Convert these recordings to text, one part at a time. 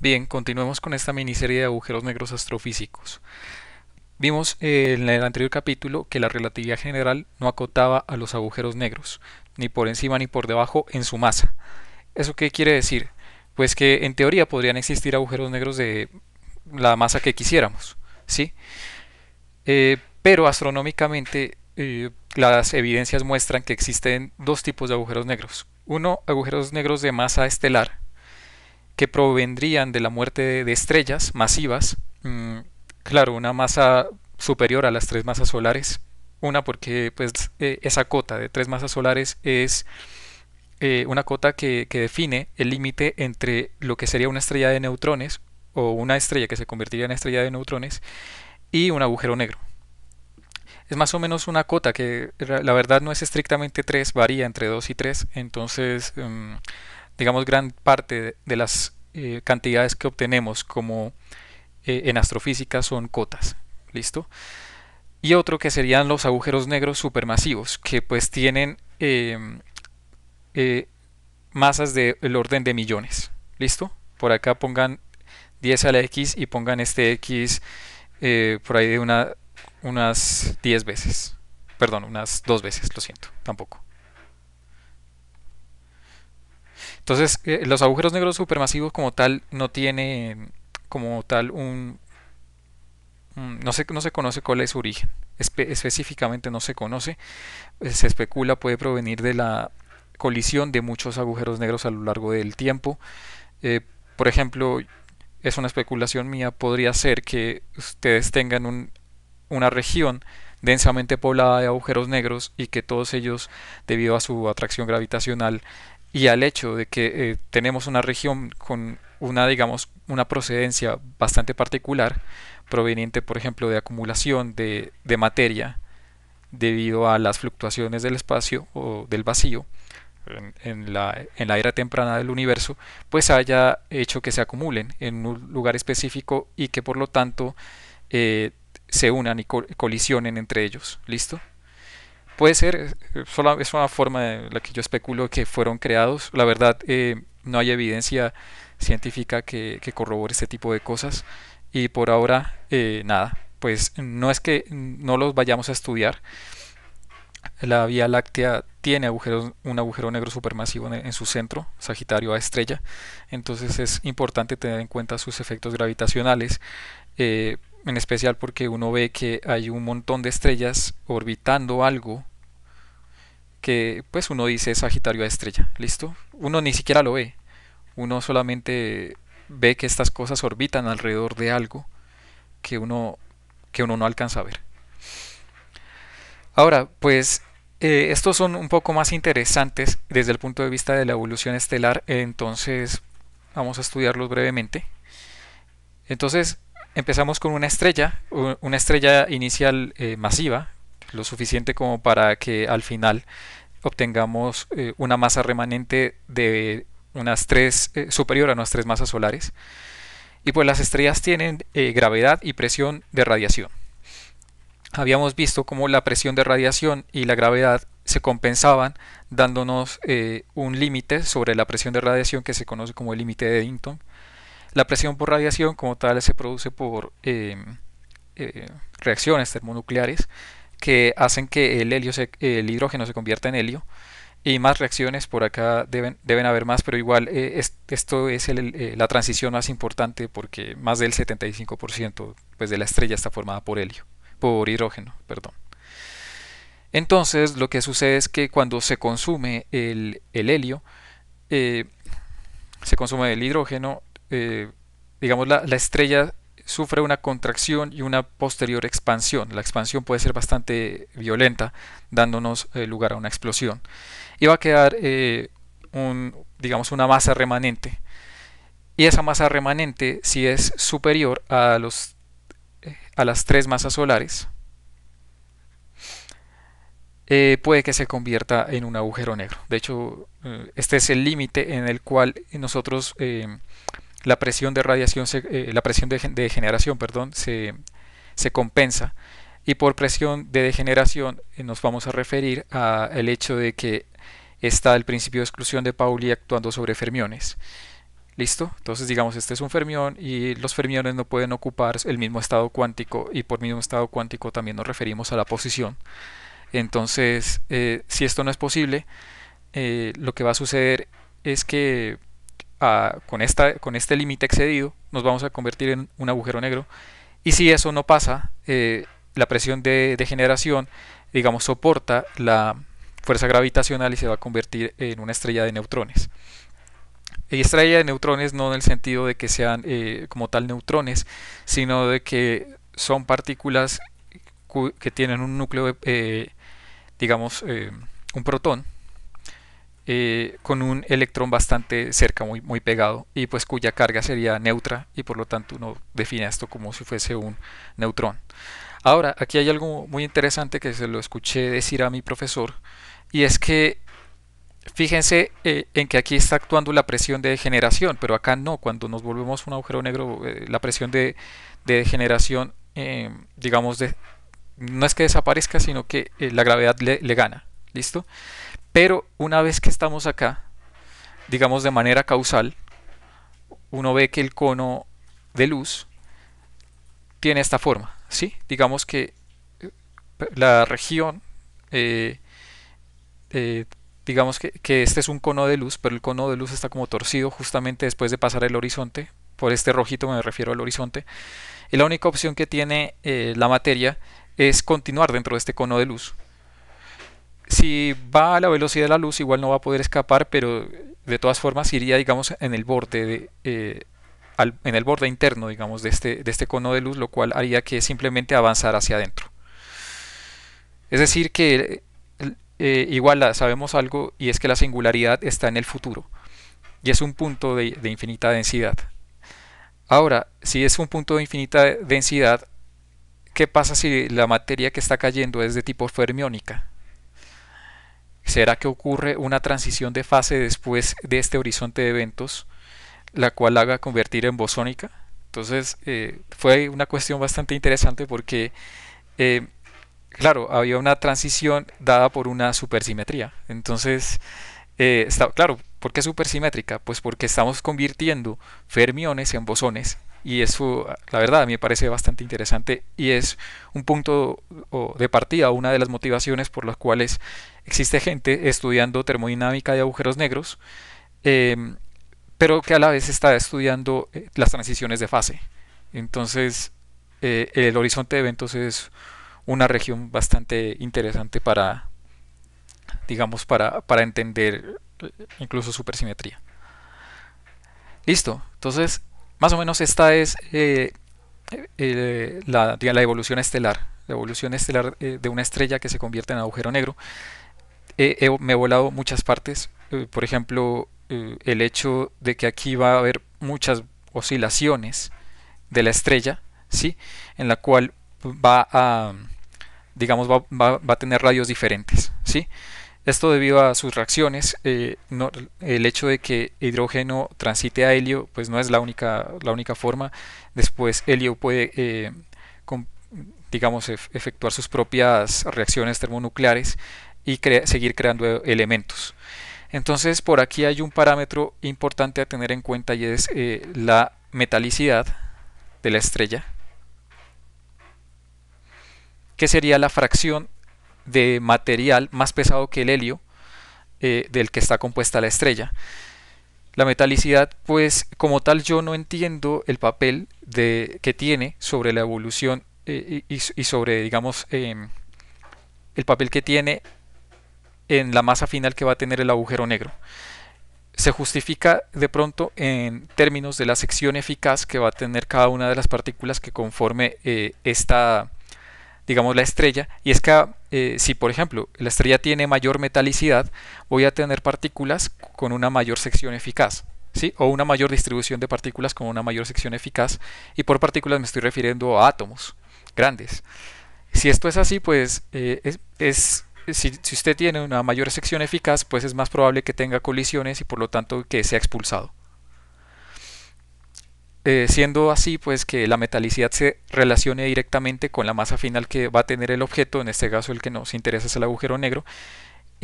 Bien, continuemos con esta miniserie de agujeros negros astrofísicos. Vimos eh, en el anterior capítulo que la relatividad general no acotaba a los agujeros negros, ni por encima ni por debajo en su masa. ¿Eso qué quiere decir? Pues que en teoría podrían existir agujeros negros de la masa que quisiéramos, ¿sí? Eh, pero astronómicamente eh, las evidencias muestran que existen dos tipos de agujeros negros. Uno, agujeros negros de masa estelar, que provendrían de la muerte de estrellas masivas, mm, claro, una masa superior a las tres masas solares, una porque pues, e, esa cota de tres masas solares es eh, una cota que, define el límite entre lo que sería una estrella de neutrones o una estrella que se convertiría en estrella de neutrones y un agujero negro. Es más o menos una cota que la verdad no es estrictamente tres varía entre dos y tres entonces... Mm, digamos, gran parte de las eh, cantidades que obtenemos como eh, en astrofísica son cotas. ¿Listo? Y otro que serían los agujeros negros supermasivos, que pues tienen em, eh, masas del orden de millones. ¿Listo? Por acá pongan 10 a la X y pongan este X por ahí de unas 10 veces. Perdón, unas dos veces, lo siento, tampoco. Entonces, eh, los agujeros negros supermasivos como tal no tienen como tal un... no, se, no se conoce cuál es su origen. específicamente no se conoce. Eh, se especula puede provenir de la colisión de muchos agujeros negros a lo largo del tiempo. Eh, por ejemplo, es una especulación mía, podría ser que ustedes tengan un, una región densamente poblada de agujeros negros y que todos ellos, debido a su atracción gravitacional, y al hecho de que eh, tenemos una región con una, digamos, una procedencia bastante particular, proveniente, por ejemplo, de acumulación de, materia debido a las fluctuaciones del espacio o del vacío en, la, era temprana del universo, pues haya hecho que se acumulen en un lugar específico y que por lo tanto eh, se unan y colisionen entre ellos. ¿Listo? Puede ser, eh, es una forma en la que yo especulo que fueron creados. La verdad, eh, no hay evidencia científica que, corrobore este tipo de cosas. Y por ahora, eh, nada, pues no es que no los vayamos a estudiar. La Vía Láctea tiene un agujero negro supermasivo en, su centro, Sagitario a estrella. Entonces es importante tener en cuenta sus efectos gravitacionales en especial porque uno ve que hay un montón de estrellas orbitando algo que pues uno dice Sagitario a estrella, ¿listo? Uno ni siquiera lo ve, uno solamente ve que estas cosas orbitan alrededor de algo que uno, que uno no alcanza a ver. Ahora, pues eh, estos son un poco más interesantes desde el punto de vista de la evolución estelar, entonces vamos a estudiarlos brevemente. Entonces, empezamos con una estrella, una estrella inicial eh, masiva, lo suficiente como para que al final obtengamos eh, una masa remanente de unas eh, superior a nuestras tres masas solares. Y pues las estrellas tienen gravedad y presión de radiación. Habíamos visto cómo la presión de radiación y la gravedad se compensaban dándonos un límite sobre la presión de radiación que se conoce como el límite de Eddington la presión por radiación como tal se produce por em, eh, reacciones termonucleares que hacen que el, helio el hidrógeno se convierta en helio y más reacciones por acá deben, deben haber más, pero igual eh, esto es eh, la transición más importante porque más del 75% pues, de la estrella está formada por helio, por hidrógeno, perdón. Entonces lo que sucede es que cuando se consume el, helio, se consume el hidrógeno eh, digamos, la, la, estrella sufre una contracción y una posterior expansión. La expansión puede ser bastante violenta, dándonos eh, lugar a una explosión. Y va a quedar, eh, un, digamos, una masa remanente. Y esa masa remanente, si es superior a, los, a las tres masas solares, puede que se convierta en un agujero negro. De hecho, este es el límite en el cual nosotros la presión de radiación, se, eh, la presión de, generación, perdón, se, compensa. Y por presión de degeneración eh, nos vamos a referir al hecho de que está el principio de exclusión de Pauli actuando sobre fermiones. ¿Listo? Entonces digamos, este es un fermión y los fermiones no pueden ocupar el mismo estado cuántico y por mismo estado cuántico también nos referimos a la posición. Entonces, eh, si esto no es posible, lo que va a suceder es que con, esta, con este límite excedido, nos vamos a convertir en un agujero negro. Y si eso no pasa, eh, la presión de, generación, digamos, soporta la fuerza gravitacional y se va a convertir en una estrella de neutrones. Y estrella de neutrones no en el sentido de que sean eh, como tal neutrones, sino de que son partículas que tienen un núcleo, eh, digamos, un protón, eh, con un electrón bastante cerca, muy, muy pegado, y pues cuya carga sería neutra, y por lo tanto uno define esto como si fuese un neutrón. Ahora, aquí hay algo muy interesante que se lo escuché decir a mi profesor, y es que fíjense eh, en que aquí está actuando la presión de degeneración, pero acá no, cuando nos volvemos un agujero negro, eh, la presión de, degeneración, digamos, de, no es que desaparezca, sino que la gravedad le gana. ¿Listo? Pero una vez que estamos acá, digamos de manera causal, uno ve que el cono de luz tiene esta forma, ¿sí? Digamos que eh, la región, eh, eh, digamos que, este es un cono de luz, pero el cono de luz está como torcido justamente después de pasar el horizonte, por este rojito me refiero al horizonte, y la única opción que tiene la materia es continuar dentro de este cono de luz si va a la velocidad de la luz, igual no va a poder escapar, pero de todas formas iría, digamos, en el borde de, eh, en el borde interno, digamos, de este, de este cono de luz, lo cual haría que simplemente avanzara hacia adentro. Es decir, que eh, eh, igual sabemos algo y es que la singularidad está en el futuro y es un punto de, de infinita densidad. Ahora, si es un punto de infinita densidad, ¿qué pasa si la materia que está cayendo es de tipo fermiónica? ¿Será que ocurre una transición de fase después de este horizonte de eventos, la cual haga convertir en bosónica? Entonces eh, fue una cuestión bastante interesante porque, eh, claro, había una transición dada por una supersimetría. Entonces, eh, está, claro, ¿por qué supersimétrica? Pues porque estamos convirtiendo fermiones en bosones y eso, la verdad, a mí me parece bastante interesante y es un punto de partida, una de las motivaciones por las cuales existe gente estudiando termodinámica de agujeros negros, em, pero que a la vez está estudiando eh, las transiciones de fase. Entonces, eh, el horizonte de eventos es una región bastante interesante para, digamos, para, para entender eh, incluso supersimetría. Listo, entonces más o menos esta es eh, eh, la, evolución estelar, la evolución estelar eh, de una estrella que se convierte en agujero negro. me he volado muchas partes, por ejemplo, el hecho de que aquí va a haber muchas oscilaciones de la estrella, ¿sí? en la cual va a digamos va a tener radios diferentes, ¿sí? Esto debido a sus reacciones, eh, el hecho de que hidrógeno transite a helio, pues no es la única, la única forma. Después helio puede, eh, digamos, efectuar sus propias reacciones termonucleares y seguir creando elementos. Entonces, por aquí hay un parámetro importante a tener en cuenta y es eh, la metalicidad de la estrella, que sería la fracción de material más pesado que el helio eh, del que está compuesta la estrella. La metalicidad, pues como tal yo no entiendo el papel de, que tiene sobre la evolución eh, y, sobre, digamos, em, el papel que tiene en la masa final que va a tener el agujero negro. Se justifica de pronto en términos de la sección eficaz que va a tener cada una de las partículas que conforme eh, esta, digamos, la estrella. Y es que eh, si por ejemplo la estrella tiene mayor metalicidad, voy a tener partículas con una mayor sección eficaz. o una mayor distribución de partículas con una mayor sección eficaz, y por partículas me estoy refiriendo a átomos grandes. Si esto es así, pues eh, es, si, si, usted tiene una mayor sección eficaz, pues es más probable que tenga colisiones y por lo tanto que sea expulsado. Eh, siendo así pues que la metalicidad se relacione directamente con la masa final que va a tener el objeto, en este caso el que nos interesa es el agujero negro,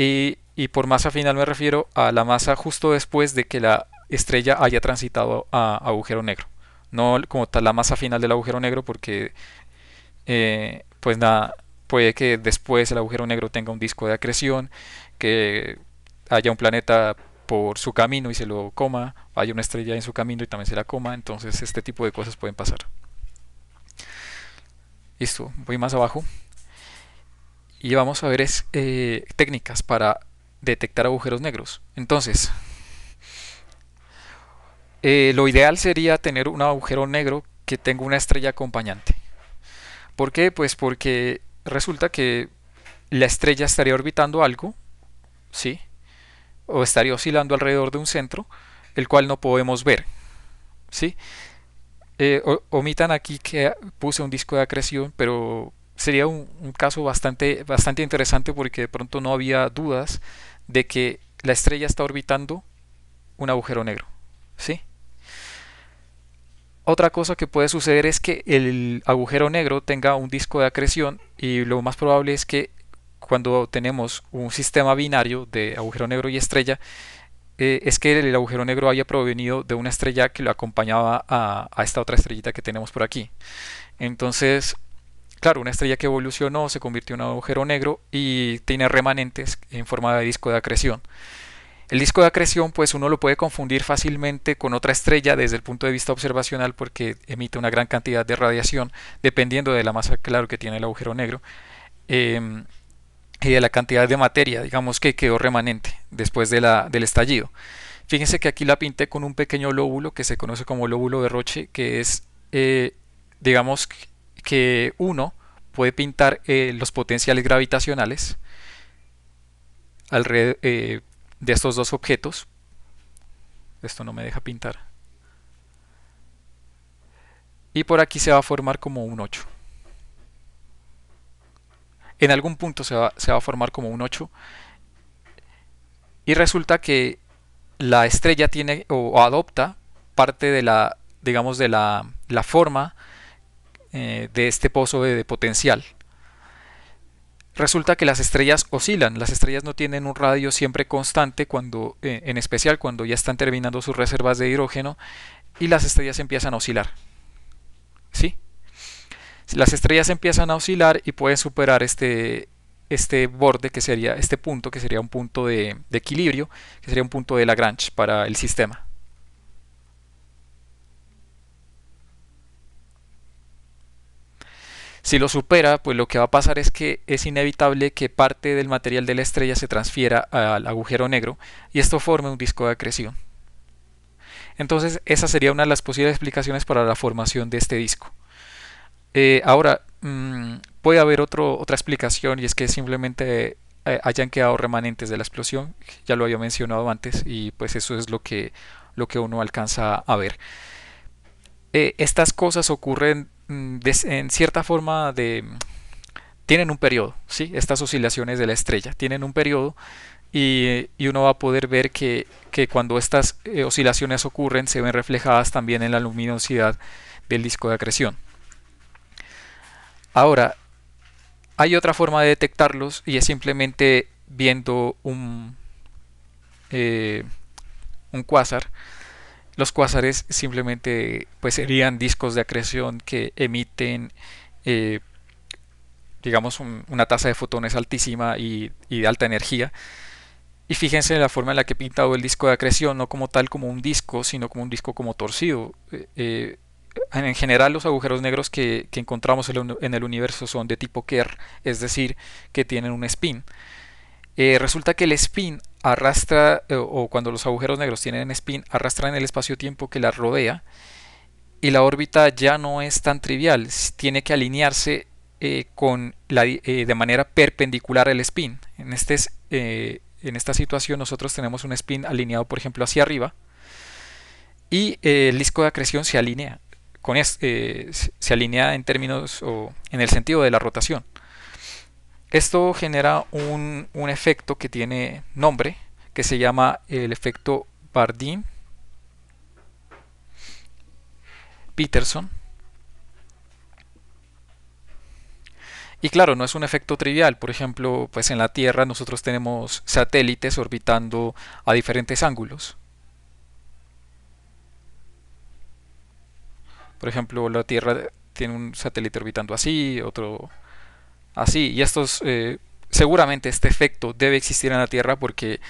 y, por masa final me refiero a la masa justo después de que la estrella haya transitado a agujero negro, no como tal la masa final del agujero negro porque eh, pues nada, puede que después el agujero negro tenga un disco de acreción, que haya un planeta por su camino y se lo coma, hay una estrella en su camino y también se la coma, entonces este tipo de cosas pueden pasar. Listo, voy más abajo y vamos a ver es, eh, técnicas para detectar agujeros negros. Entonces, eh, lo ideal sería tener un agujero negro que tenga una estrella acompañante. ¿Por qué? Pues porque resulta que la estrella estaría orbitando algo, ¿sí? o estaría oscilando alrededor de un centro, el cual no podemos ver. ¿sí? Eh, omitan aquí que puse un disco de acreción, pero sería un, caso bastante, bastante interesante porque de pronto no había dudas de que la estrella está orbitando un agujero negro. ¿sí? Otra cosa que puede suceder es que el agujero negro tenga un disco de acreción y lo más probable es que cuando tenemos un sistema binario de agujero negro y estrella, eh, es que el agujero negro haya provenido de una estrella que lo acompañaba a, esta otra estrellita que tenemos por aquí. Entonces, claro, una estrella que evolucionó se convirtió en un agujero negro y tiene remanentes en forma de disco de acreción. El disco de acreción, pues uno lo puede confundir fácilmente con otra estrella desde el punto de vista observacional porque emite una gran cantidad de radiación dependiendo de la masa, claro, que tiene el agujero negro. Em, y de la cantidad de materia, digamos, que quedó remanente después de la, del estallido. Fíjense que aquí la pinté con un pequeño lóbulo que se conoce como lóbulo de Roche, que es, eh, digamos, que uno puede pintar eh, los potenciales gravitacionales alrededor, eh, de estos dos objetos. Esto no me deja pintar. Y por aquí se va a formar como un 8 en algún punto se va, a formar como un 8. Y resulta que la estrella tiene o, adopta parte de la, digamos, de la, forma eh, de este pozo de, potencial. Resulta que las estrellas oscilan, las estrellas no tienen un radio siempre constante, cuando, eh, en especial cuando ya están terminando sus reservas de hidrógeno, y las estrellas empiezan a oscilar. ¿Sí? Las estrellas empiezan a oscilar y pueden superar este, este borde que sería este punto, que sería un punto de, de equilibrio, que sería un punto de Lagrange para el sistema. Si lo supera, pues lo que va a pasar es que es inevitable que parte del material de la estrella se transfiera al agujero negro y esto forme un disco de acreción. Entonces, esa sería una de las posibles explicaciones para la formación de este disco. Eh, ahora, mm, puede haber otro, otra explicación y es que simplemente eh, hayan quedado remanentes de la explosión, ya lo había mencionado antes y pues eso es lo que, lo que uno alcanza a ver. Eh, estas cosas ocurren mm, en cierta forma de... tienen un periodo, ¿sí? Estas oscilaciones de la estrella tienen un periodo y, uno va a poder ver que, cuando estas oscilaciones ocurren se ven reflejadas también en la luminosidad del disco de acreción. Ahora, hay otra forma de detectarlos y es simplemente viendo un, eh, un cuásar. Los cuásares simplemente pues, serían discos de acreción que emiten, eh, digamos, una tasa de fotones altísima y, de alta energía. Y fíjense en la forma en la que he pintado el disco de acreción, no como tal como un disco, sino como un disco como torcido. Eh, en general los agujeros negros que, encontramos en el universo son de tipo Kerr, es decir, que tienen un spin. Eh, resulta que el spin arrastra, eh, o cuando los agujeros negros tienen spin, arrastran el espacio-tiempo que las rodea y la órbita ya no es tan trivial, tiene que alinearse eh, con la, de manera perpendicular al spin. En, este, en esta situación nosotros tenemos un spin alineado, por ejemplo, hacia arriba y el disco de acreción se alinea con eh, se alinea en términos o en el sentido de la rotación. Esto genera un, un efecto que tiene nombre, que se llama el efecto Bardeen Peterson. Y claro, no es un efecto trivial. Por ejemplo, pues en la Tierra nosotros tenemos satélites orbitando a diferentes ángulos. Por ejemplo, la Tierra tiene un satélite orbitando así, otro así. Y estos, eh, seguramente este efecto debe existir en la Tierra porque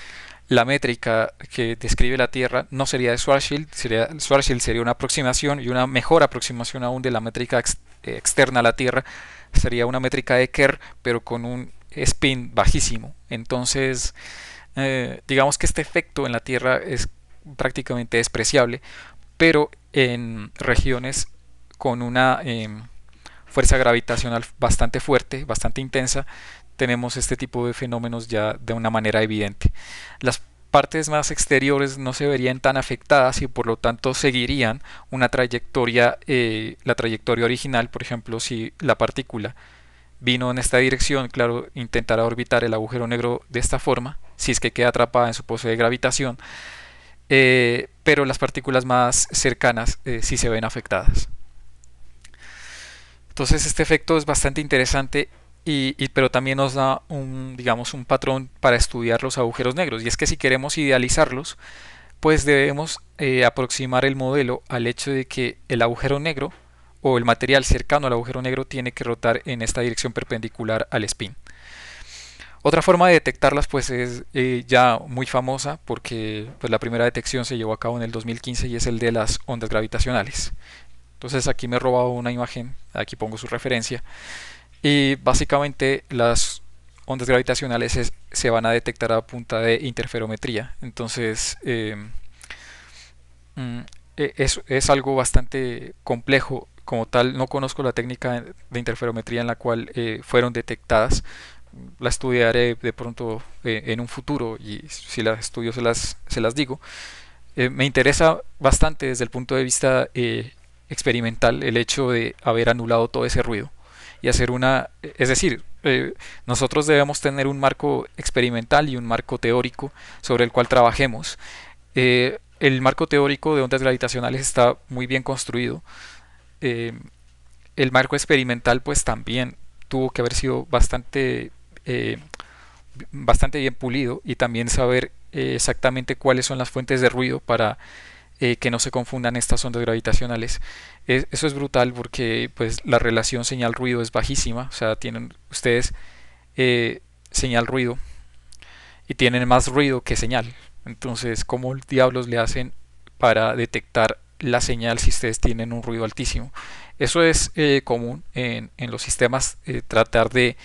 la métrica que describe la Tierra no sería de Schwarzschild, sería, Schwarzschild sería una aproximación y una mejor aproximación aún de la métrica eh, externa a la Tierra sería una métrica de Kerr, pero con un spin bajísimo. Entonces, eh, digamos que este efecto en la Tierra es prácticamente despreciable, pero en regiones con una em, fuerza gravitacional bastante fuerte, bastante intensa, tenemos este tipo de fenómenos ya de una manera evidente. Las partes más exteriores no se verían tan afectadas y por lo tanto seguirían una trayectoria, eh, la trayectoria original, por ejemplo, si la partícula vino en esta dirección, claro, intentará orbitar el agujero negro de esta forma, si es que queda atrapada en su pose de gravitación. Eh, pero las partículas más cercanas eh, sí se ven afectadas. Entonces este efecto es bastante interesante y, pero también nos da un, digamos, un patrón para estudiar los agujeros negros. Y es que si queremos idealizarlos, pues debemos eh, aproximar el modelo al hecho de que el agujero negro o el material cercano al agujero negro tiene que rotar en esta dirección perpendicular al spin. Otra forma de detectarlas pues es eh, ya muy famosa porque pues, la primera detección se llevó a cabo en el 2015 y es el de las ondas gravitacionales. Entonces aquí me he robado una imagen, aquí pongo su referencia. Y básicamente las ondas gravitacionales se van a detectar a punta de interferometría. Entonces em, mm, e, es, algo bastante complejo como tal no conozco la técnica de interferometría en la cual eh, fueron detectadas, la estudiaré de pronto eh, en un futuro y si las estudio se las, se las digo. Eh, me interesa bastante desde el punto de vista eh, experimental el hecho de haber anulado todo ese ruido y hacer una, es decir, nosotros debemos tener un marco experimental y un marco teórico sobre el cual trabajemos. el marco teórico de ondas gravitacionales está muy bien construido. el marco experimental pues también tuvo que haber sido bastante eh, bastante bien pulido y también saber eh, exactamente cuáles son las fuentes de ruido para eh, que no se confundan estas ondas gravitacionales. eso es brutal porque pues, la relación señal-ruido es bajísima, o sea, tienen ustedes señal-ruido y tienen más ruido que señal. Entonces, ¿cómo diablos le hacen para detectar la señal si ustedes tienen un ruido altísimo? Eso es común en, los sistemas, tratar de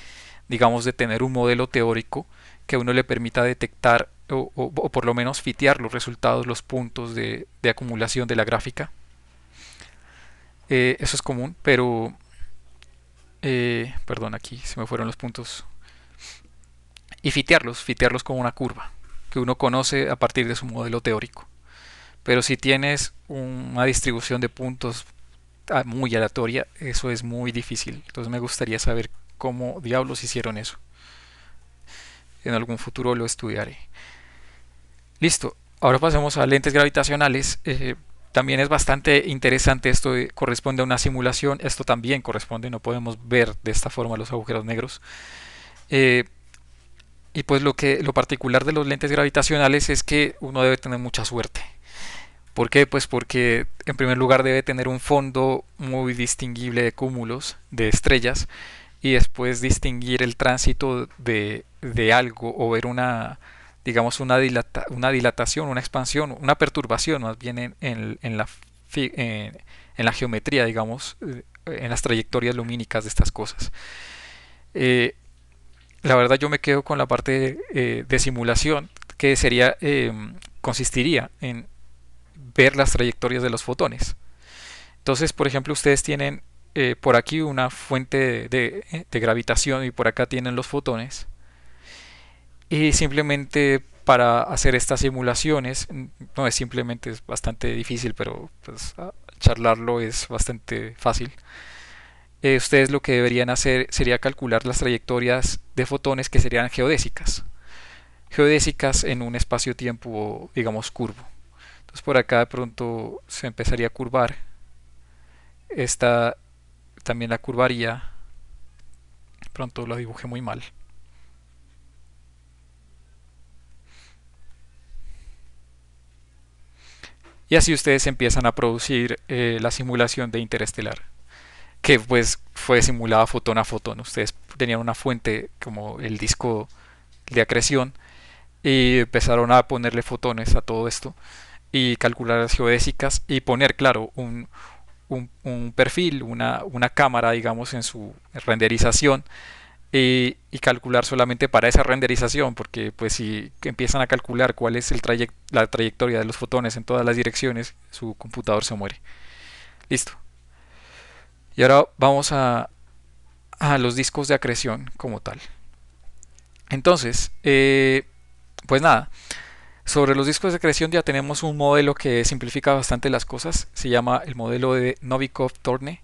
digamos, de tener un modelo teórico que a uno le permita detectar o, por lo menos fitear los resultados, los puntos de, acumulación de la gráfica. Eh, eso es común, pero... Eh, perdón, aquí se me fueron los puntos. Y fitearlos, fitearlos como una curva que uno conoce a partir de su modelo teórico. Pero si tienes una distribución de puntos muy aleatoria, eso es muy difícil. Entonces me gustaría saber cómo diablos hicieron eso. En algún futuro lo estudiaré. Listo, ahora pasemos a lentes gravitacionales. Eh, también es bastante interesante, esto corresponde a una simulación, esto también corresponde, no podemos ver de esta forma los agujeros negros. Eh, y pues lo, que, lo particular de los lentes gravitacionales es que uno debe tener mucha suerte. ¿Por qué? Pues porque en primer lugar debe tener un fondo muy distinguible de cúmulos, de estrellas, y después distinguir el tránsito de, algo o ver una, digamos, una, una dilatación, una expansión, una perturbación más bien en, la, la geometría, digamos, eh, en las trayectorias lumínicas de estas cosas. Eh, la verdad yo me quedo con la parte eh, de, simulación que sería consistiría en ver las trayectorias de los fotones. Entonces, por ejemplo, ustedes tienen eh, por aquí una fuente de, gravitación y por acá tienen los fotones. Y simplemente para hacer estas simulaciones, no es simplemente, es bastante difícil, pero pues, charlarlo es bastante fácil. Eh, ustedes lo que deberían hacer sería calcular las trayectorias de fotones que serían geodésicas. Geodésicas en un espacio-tiempo, digamos, curvo. Entonces por acá de pronto se empezaría a curvar esta, también la curvaría. Pronto lo dibujé muy mal. Y así ustedes empiezan a producir eh, la simulación de interestelar, que pues fue simulada fotón a fotón. Ustedes tenían una fuente como el disco de acreción y empezaron a ponerle fotones a todo esto y calcular las geodésicas y poner, claro, un, un, perfil, una, cámara, digamos, en su renderización eh, y calcular solamente para esa renderización, porque pues si empiezan a calcular cuál es el la trayectoria de los fotones en todas las direcciones, su computador se muere. Listo. Y ahora vamos a, a los discos de acreción como tal. Entonces, eh, pues nada, sobre los discos de creación ya tenemos un modelo que simplifica bastante las cosas, se llama el modelo de Novikov-Torne.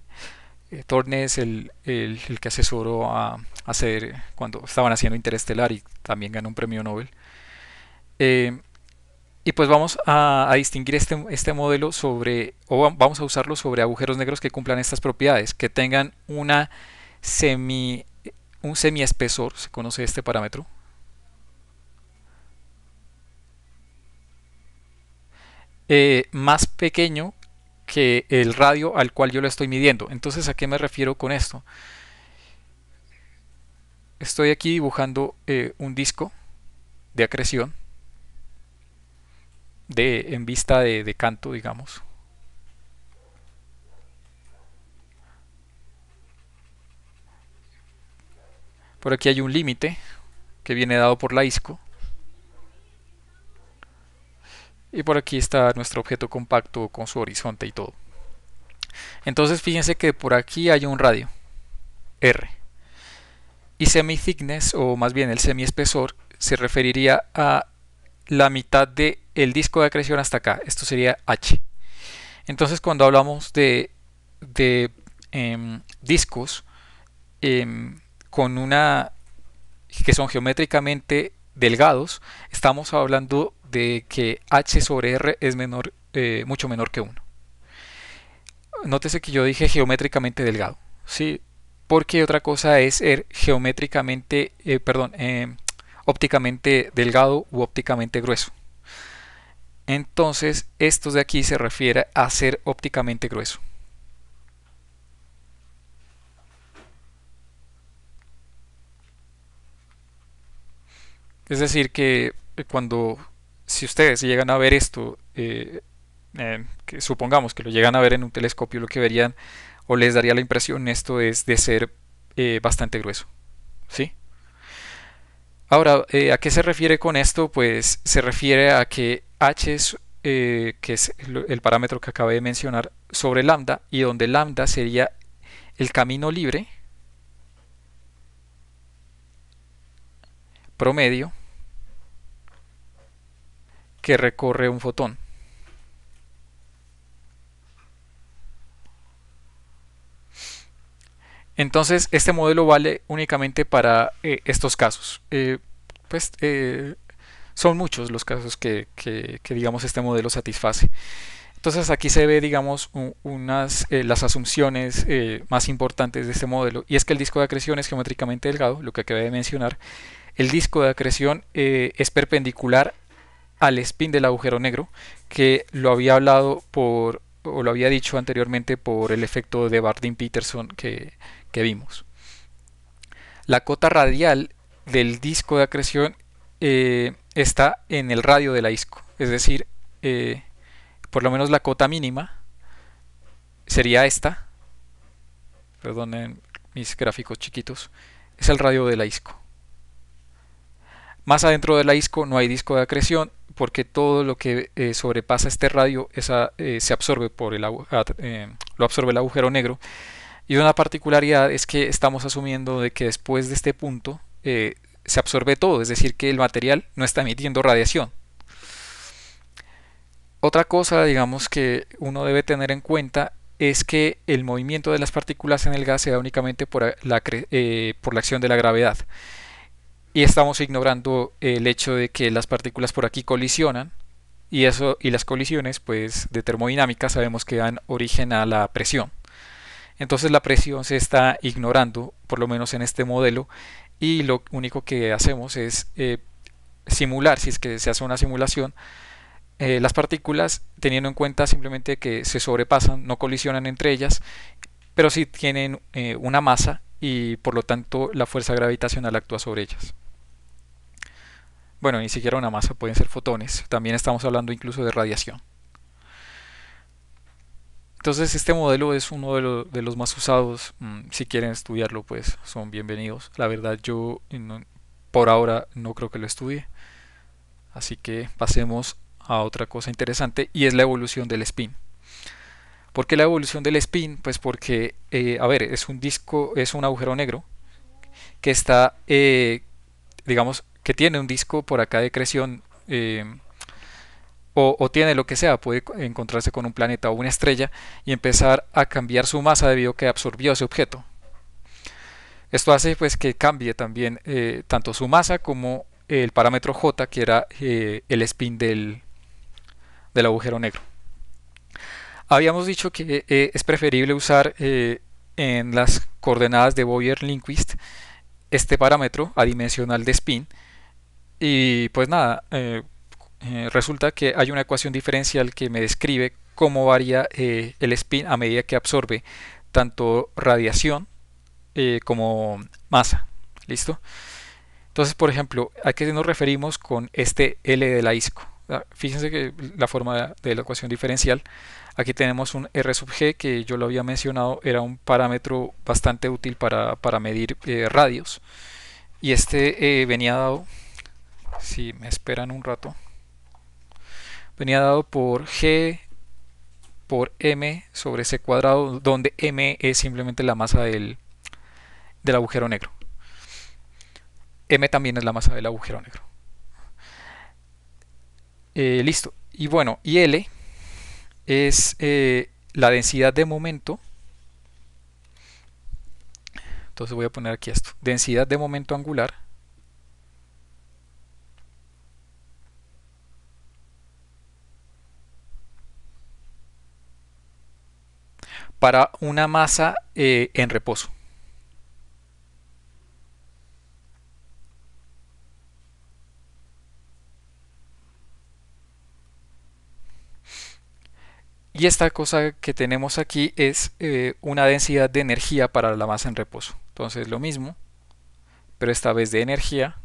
Eh, Torne es el, que asesoró a, hacer cuando estaban haciendo Interestelar y también ganó un premio Nobel. Eh, y pues vamos a, distinguir este, este, modelo sobre, o vamos a usarlo sobre agujeros negros que cumplan estas propiedades, que tengan una semi, un espesor se conoce este parámetro, Eh, más pequeño que el radio al cual yo lo estoy midiendo. Entonces, ¿a qué me refiero con esto? Estoy aquí dibujando eh, un disco de acreción de, en vista de, de canto, digamos. Por aquí hay un límite que viene dado por la ISCO. Y por aquí está nuestro objeto compacto con su horizonte y todo. Entonces fíjense que por aquí hay un radio, R. Y semi-thickness, o más bien el semi-espesor, se referiría a la mitad del el disco de acreción hasta acá. Esto sería H. Entonces cuando hablamos de, de em, discos em, con una que son geométricamente delgados, estamos hablando de que h sobre r es menor, eh, mucho menor que 1. Nótese que yo dije geométricamente delgado, ¿sí? porque otra cosa es ser geométricamente, eh, perdón, em, ópticamente delgado u ópticamente grueso. Entonces, Esto de aquí se refiere a ser ópticamente grueso. Es decir, que eh, cuando si ustedes llegan a ver esto, eh, eh, que supongamos que lo llegan a ver en un telescopio, lo que verían o les daría la impresión esto es de ser eh, bastante grueso. ¿Sí? Ahora, ¿a qué se refiere con esto? Pues se refiere a que H es, que es el parámetro que acabé de mencionar sobre lambda y donde lambda sería el camino libre promedio que recorre un fotón. Entonces, este modelo vale únicamente para eh, estos casos. Eh, pues eh, son muchos los casos que, digamos, este modelo satisface. Entonces aquí se ve, digamos, unas, las asunciones más importantes de este modelo. Y es que el disco de acreción es geométricamente delgado, lo que acabo de mencionar. El disco de acreción es perpendicular al spin del agujero negro, que lo había hablado por, o lo había dicho anteriormente por el efecto de Bardeen-Peterson que, vimos. La cota radial del disco de acreción eh, está en el radio de la isco Es decir, eh, por lo menos la cota mínima sería esta. Perdonen mis gráficos chiquitos. Es el radio de la isco Más adentro de la isco no hay disco de acreción porque todo lo que eh, sobrepasa este radio eh, se absorbe por el ah, eh, lo absorbe el agujero negro y una particularidad es que estamos asumiendo de que después de este punto se absorbe todo, es decir que el material no está emitiendo radiación. Otra cosa, digamos, que uno debe tener en cuenta es que el movimiento de las partículas en el gas se da únicamente por por la acción de la gravedad y estamos ignorando eh, el hecho de que las partículas por aquí colisionan y eso y las colisiones pues de termodinámica sabemos que dan origen a la presión. Entonces la presión se está ignorando, por lo menos en este modelo, y lo único que hacemos es eh, simular, si es que se hace una simulación, eh, las partículas teniendo en cuenta simplemente que se sobrepasan, no colisionan entre ellas, pero sí tienen una masa y por lo tanto la fuerza gravitacional actúa sobre ellas. Bueno, ni siquiera una masa, pueden ser fotones. También estamos hablando incluso de radiación. Entonces este modelo es uno de, los más usados. Mm, si quieren estudiarlo, pues son bienvenidos. La verdad yo por ahora no creo que lo estudie. Así que pasemos a otra cosa interesante y es la evolución del spin. ¿Por qué la evolución del spin? Pues porque, eh, a ver, es un disco, es un agujero negro que está, eh, digamos, que tiene un disco por acá de creación eh, o, tiene lo que sea, puede encontrarse con un planeta o una estrella y empezar a cambiar su masa debido a que absorbió ese objeto. Esto hace pues que cambie también eh, tanto su masa como el parámetro J, que era eh, el spin del, del, agujero negro. Habíamos dicho que es preferible usar en las coordenadas de boyer linquist este parámetro adimensional de spin, y pues nada, eh, eh, resulta que hay una ecuación diferencial que me describe cómo varía eh, el spin a medida que absorbe tanto radiación como masa. ¿Listo? Entonces, por ejemplo, ¿a qué nos referimos con este L de la ISCO? Ah, fíjense que la forma de la ecuación diferencial, aquí tenemos un R sub G que yo lo había mencionado, era un parámetro bastante útil para, para medir radios. Y este venía dado si me esperan un rato, venía dado por G por M sobre C cuadrado, donde M es simplemente la masa del, del agujero negro. M también es la masa del agujero negro. Eh, listo. Y bueno, y L es eh, la densidad de momento. Entonces voy a poner aquí esto. Densidad de momento angular para una masa eh, en reposo. Y esta cosa que tenemos aquí es eh, una densidad de energía para la masa en reposo. Entonces lo mismo, pero esta vez de energía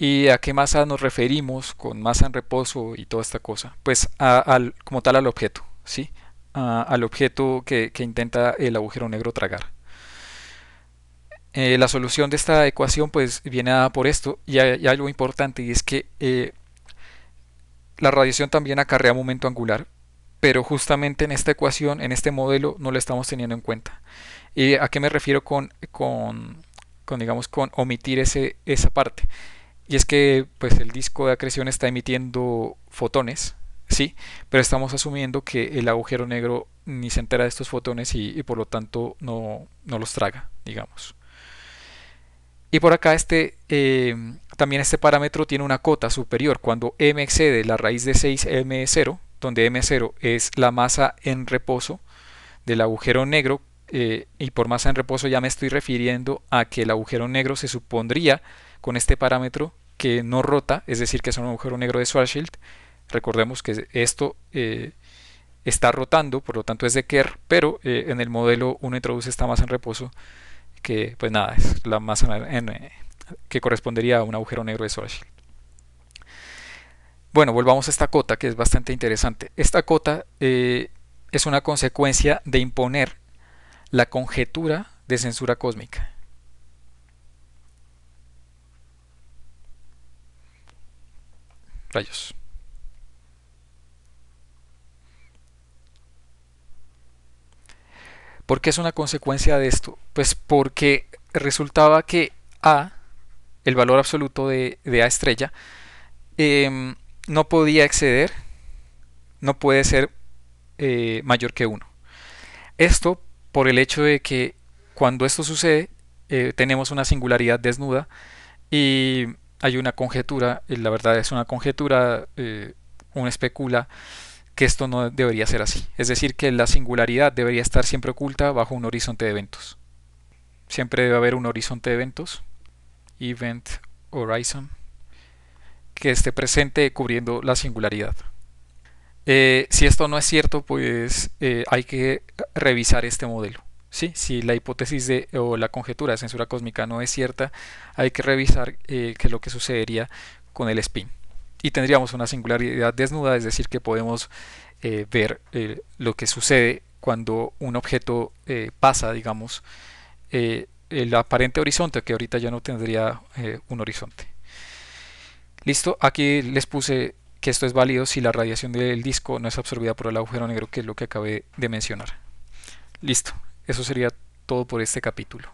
¿Y a qué masa nos referimos con masa en reposo y toda esta cosa? Pues al, como tal al objeto, ¿sí? al objeto que, intenta el agujero negro tragar. Eh, la solución de esta ecuación pues viene dada por esto y hay, algo importante y es que eh, la radiación también acarrea momento angular, pero justamente en esta ecuación, en este modelo, no la estamos teniendo en cuenta. ¿Y eh, ¿A qué me refiero con, con, digamos, con omitir ese, esa parte? Y es que pues el disco de acreción está emitiendo fotones, sí, pero estamos asumiendo que el agujero negro ni se entera de estos fotones y, por lo tanto no, los traga, digamos. Y por acá este, em, también este parámetro tiene una cota superior. Cuando m excede la raíz de 6m0, donde m0 es la masa en reposo del agujero negro, eh, y por masa en reposo ya me estoy refiriendo a que el agujero negro se supondría con este parámetro que no rota, es decir, que es un agujero negro de Schwarzschild. Recordemos que esto eh, está rotando, por lo tanto es de Kerr, pero eh, en el modelo uno introduce esta masa en reposo, que pues nada, es la masa eh, que correspondería a un agujero negro de Schwarzschild. Bueno, volvamos a esta cota que es bastante interesante. Esta cota es una consecuencia de imponer la conjetura de censura cósmica. Rayos. ¿Por qué es una consecuencia de esto? Pues porque resultaba que A, el valor absoluto de, A estrella, em, no podía exceder, no puede ser eh, mayor que 1. Esto por el hecho de que cuando esto sucede, eh, tenemos una singularidad desnuda y hay una conjetura, la verdad es una conjetura, eh, una especula que esto no debería ser así. Es decir, que la singularidad debería estar siempre oculta bajo un horizonte de eventos. Siempre debe haber un horizonte de eventos, event horizon, que esté presente cubriendo la singularidad. Eh, si esto no es cierto, pues eh, hay que revisar este modelo si la hipótesis de, o la conjetura de censura cósmica no es cierta, hay que revisar eh, qué es lo que sucedería con el spin. Y tendríamos una singularidad desnuda, es decir, que podemos eh, ver eh, lo que sucede cuando un objeto pasa, digamos, el aparente horizonte, que ahorita ya no tendría un horizonte. Listo, aquí les puse que esto es válido si la radiación del disco no es absorbida por el agujero negro, que es lo que acabé de mencionar. Listo, eso sería todo por este capítulo.